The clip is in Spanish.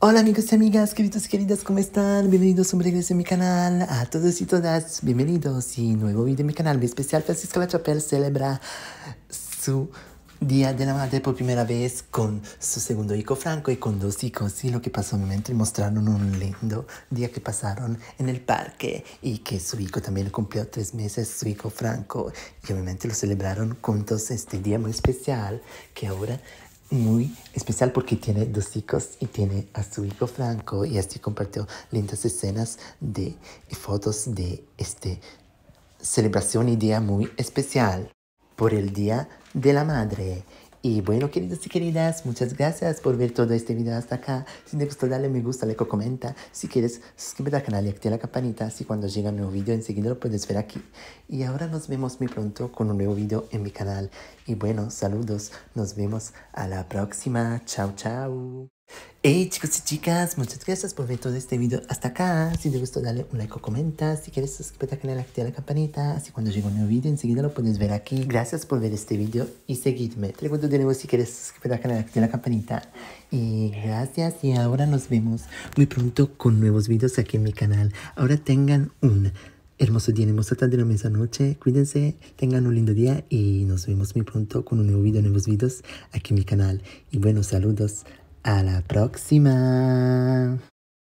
Hola amigos y amigas, queridos y queridas, ¿cómo están? Bienvenidos un regreso a mi canal, a todos y todas, bienvenidos y nuevo video en mi canal. Mi especial Francisco La Chapelle celebra su Día de la Madre por primera vez con su segundo hijo Franco y con dos hijos. Y lo que pasó obviamente mostraron un lindo día que pasaron en el parque y que su hijo también cumplió tres meses, su hijo Franco. Y obviamente lo celebraron con juntos este día muy especial que ahora muy especial porque tiene dos hijos y tiene a su hijo Franco y así este compartió lindas escenas de y fotos de este celebración y día muy especial por el Día de la Madre. Y bueno, queridos y queridas, muchas gracias por ver todo este video hasta acá. Si te gustó, dale me gusta, like comenta. Si quieres, suscríbete al canal y activa la campanita, así cuando llega un nuevo video enseguida lo puedes ver aquí. Y ahora nos vemos muy pronto con un nuevo video en mi canal. Y bueno, saludos, nos vemos a la próxima. Chao, chao. Hey chicos y chicas, muchas gracias por ver todo este video hasta acá. Si te gustó dale un like o comenta. Si quieres suscríbete al canal, activa la campanita. Así cuando llegue un nuevo video enseguida lo puedes ver aquí. Gracias por ver este video y seguidme. Te recuerdo de nuevo si quieres suscribirte al canal, activa la campanita. Y gracias y ahora nos vemos muy pronto con nuevos videos aquí en mi canal. Ahora tengan un hermoso día, hermosa tarde, una mesa noche. Cuídense, tengan un lindo día y nos vemos muy pronto con un nuevo video, nuevos videos aquí en mi canal. Y buenos saludos. A la próxima.